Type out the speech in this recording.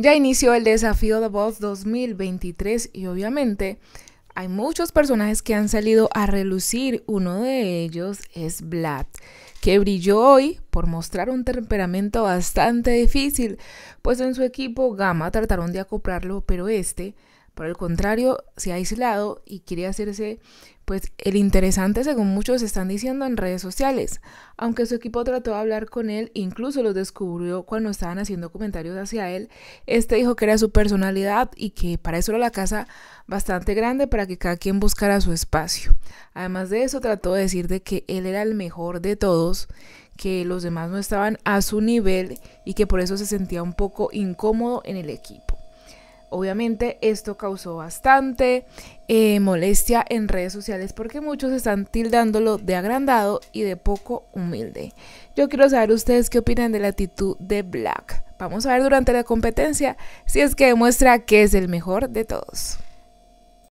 Ya inició el desafío The Boss 2023 y obviamente hay muchos personajes que han salido a relucir. Uno de ellos es Vlad, que brilló hoy por mostrar un temperamento bastante difícil, pues en su equipo Gama trataron de acoplarlo, pero este por el contrario, se ha aislado y quería hacerse pues el interesante según muchos están diciendo en redes sociales. Aunque su equipo trató de hablar con él, incluso los descubrió cuando estaban haciendo comentarios hacia él, este dijo que era su personalidad y que para eso era la casa bastante grande para que cada quien buscara su espacio. Además de eso trató de decir de que él era el mejor de todos, que los demás no estaban a su nivel y que por eso se sentía un poco incómodo en el equipo. Obviamente esto causó bastante eh, molestia en redes sociales porque muchos están tildándolo de agrandado y de poco humilde. Yo quiero saber ustedes qué opinan de la actitud de Black. Vamos a ver durante la competencia si es que demuestra que es el mejor de todos.